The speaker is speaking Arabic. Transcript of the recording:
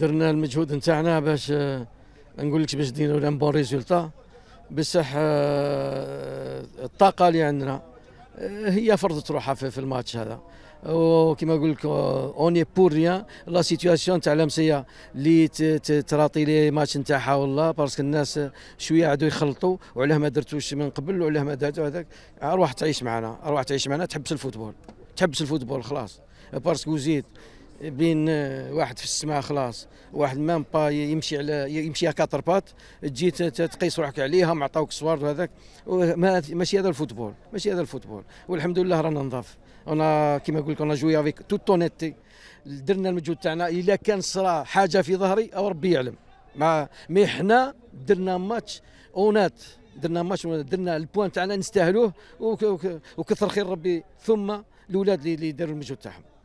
درنا المجهود نتاعنا باش آه، نقول لك باش دينا لهم بون ريزولتا بصح آه، الطاقه اللي عندنا آه، هي فرضت روحها في الماتش هذا وكما نقول لك اوني بور ريان لا سيتياسيون تاع لمسيه اللي تراطي لي ماتش نتاعها والله باسكو الناس شويه عادوا يخلطوا وعلاه ما درتوش من قبل وعلاه ما درتو هذاك ارواح تعيش معنا ارواح تعيش معنا تحبس الفوتبول تحبس الفوتبول خلاص باسكو زيد بين آه، واحد في السماء خلاص واحد مام با يمشي على يمشي كاتر بات تجي تقيس روحك عليهم عطاوك صور وهذاك ماشي هذا الفوتبول ماشي هذا الفوتبول والحمد لله رانا نظاف انا كيما نقول لك انا جوي افيك توت اونيتي درنا المجهود تاعنا الا كان صرا حاجه في ظهري او ربي يعلم ما مي حنا درنا ماتش اونات درنا ماتش درنا البوان تاعنا نستاهلوه وكثر خير ربي ثم الاولاد اللي داروا المجهود تاعهم